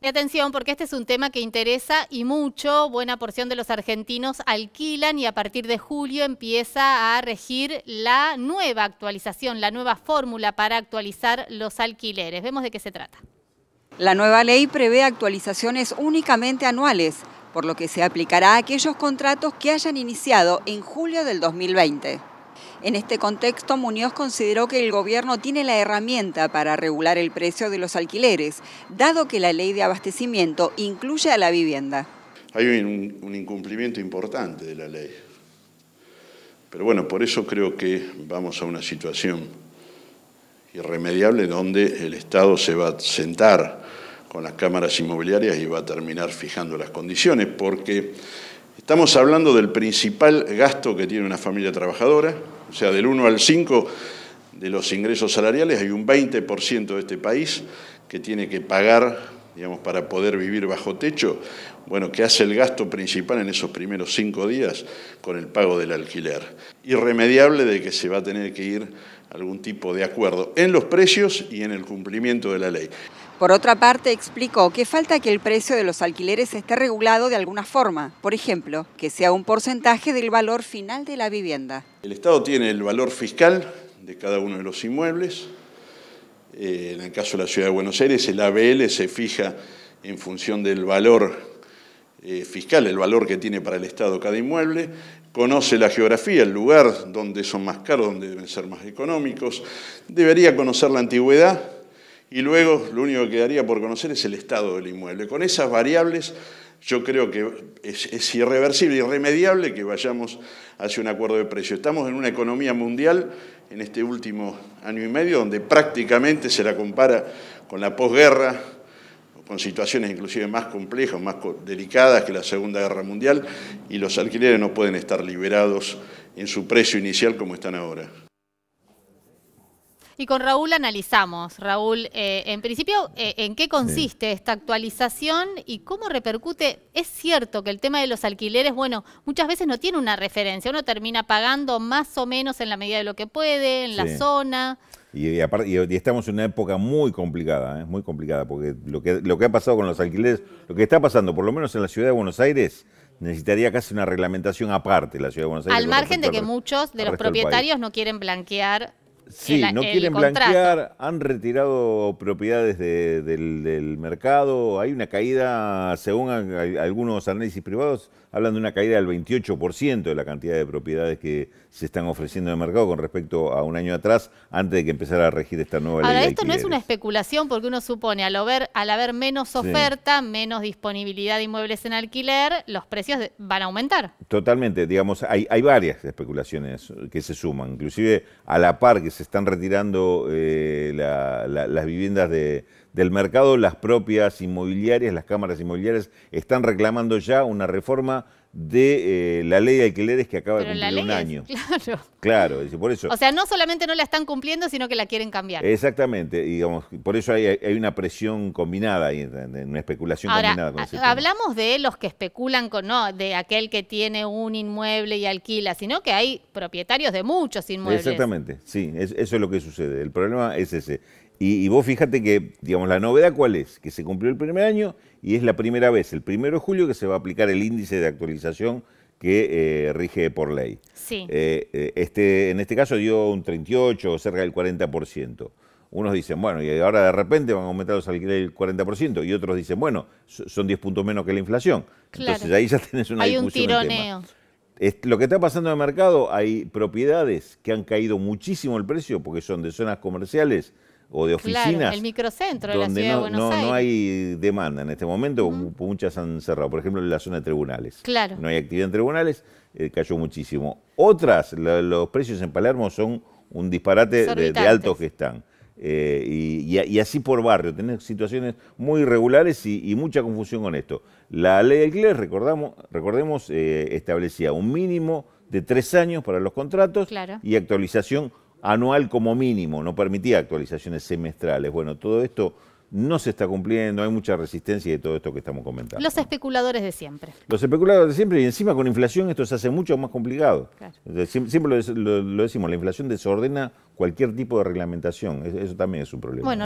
De atención, porque este es un tema que interesa y mucho. Buena porción de los argentinos alquilan y a partir de julio empieza a regir la nueva actualización, la nueva fórmula para actualizar los alquileres. Vemos de qué se trata. La nueva ley prevé actualizaciones únicamente anuales, por lo que se aplicará a aquellos contratos que hayan iniciado en julio del 2020. En este contexto, Muñoz consideró que el gobierno tiene la herramienta para regular el precio de los alquileres, dado que la ley de abastecimiento incluye a la vivienda. Hay un, incumplimiento importante de la ley. Pero bueno, por eso creo que vamos a una situación irremediable donde el Estado se va a sentar con las cámaras inmobiliarias y va a terminar fijando las condiciones, porque estamos hablando del principal gasto que tiene una familia trabajadora, o sea, del 1 al 5 de los ingresos salariales hay un 20% de este país que tiene que pagar, digamos, para poder vivir bajo techo, bueno, que hace el gasto principal en esos primeros cinco días con el pago del alquiler. Irremediable de que se va a tener que ir algún tipo de acuerdo en los precios y en el cumplimiento de la ley. Por otra parte, explicó que falta que el precio de los alquileres esté regulado de alguna forma, por ejemplo, que sea un porcentaje del valor final de la vivienda. El Estado tiene el valor fiscal de cada uno de los inmuebles. Eh, en el caso de la Ciudad de Buenos Aires, el ABL se fija en función del valor eh, fiscal, el valor que tiene para el Estado cada inmueble, conoce la geografía, el lugar donde son más caros, donde deben ser más económicos, debería conocer la antigüedad, y luego lo único que quedaría por conocer es el estado del inmueble. Con esas variables yo creo que es, irreversible, irremediable que vayamos hacia un acuerdo de precio. Estamos en una economía mundial en este último año y medio donde prácticamente se la compara con la posguerra, con situaciones inclusive más complejas, más delicadas que la Segunda Guerra Mundial, y los alquileres no pueden estar liberados en su precio inicial como están ahora. Y con Raúl analizamos, Raúl, eh, en principio, eh, ¿en qué consiste esta actualización y cómo repercute? Es cierto que el tema de los alquileres, bueno, muchas veces no tiene una referencia, uno termina pagando más o menos en la medida de lo que puede, en la zona. Y, estamos en una época muy complicada, es ¿eh? muy complicada, porque lo que, lo que ha pasado con los alquileres, lo que está pasando, por lo menos en la ciudad de Buenos Aires, necesitaría casi una reglamentación aparte la ciudad de Buenos Aires. Al margen de que muchos de los propietarios no quieren blanquear Sí, no quieren blanquear, han retirado propiedades del, mercado, hay una caída, según algunos análisis privados, hablan de una caída del 28% de la cantidad de propiedades que se están ofreciendo en el mercado con respecto a un año atrás, antes de que empezara a regir esta nueva ley. Ahora, esto no es una especulación porque uno supone, al haber, al haber menos oferta, menos disponibilidad de inmuebles en alquiler, los precios van a aumentar. Totalmente, digamos, hay, hay varias especulaciones que se suman, inclusive a la par que se se están retirando eh, las viviendas de, del mercado, las propias inmobiliarias, las cámaras inmobiliarias, están reclamando ya una reforma de eh, la ley de alquileres que acaba de cumplir un año. Claro. Claro, por eso. O sea, no solamente no la están cumpliendo, sino que la quieren cambiar. Exactamente, digamos, por eso hay, una presión combinada, una especulación combinada. hablamos de los que especulan con, no, de aquel que tiene un inmueble y alquila, sino que hay propietarios de muchos inmuebles. Exactamente, sí, eso es lo que sucede. El problema es ese. Y, vos fíjate que, digamos, la novedad cuál es, que se cumplió el primer año y es la primera vez, el primero de julio, que se va a aplicar el índice de actualización que eh, rige por ley. Sí. Eh, eh, este, en este caso dio un 38 o cerca del 40%. Unos dicen, bueno, y ahora de repente van a aumentar los alquileres del 40%, y otros dicen, bueno, son 10 puntos menos que la inflación. Claro. Entonces ahí ya tenés una Hay un tironeo. Lo que está pasando en el mercado, hay propiedades que han caído muchísimo el precio porque son de zonas comerciales o de oficinas. el microcentro de no, hay demanda en este momento, muchas han cerrado, por ejemplo en la zona de tribunales. Claro. No hay actividad en tribunales, eh, cayó muchísimo. Otras, los precios en Palermo son un disparate de, altos que están. Eh, y, así por barrio, tenés situaciones muy irregulares y, mucha confusión con esto. La ley del CLE, recordamos, recordemos, eh, establecía un mínimo de tres años para los contratos y actualización anual como mínimo, no permitía actualizaciones semestrales. Bueno, todo esto no se está cumpliendo, hay mucha resistencia de todo esto que estamos comentando. Los especuladores de siempre. Los especuladores de siempre, y encima con inflación esto se hace mucho más complicado. Siempre lo, decimos, la inflación desordena cualquier tipo de reglamentación, eso también es un problema.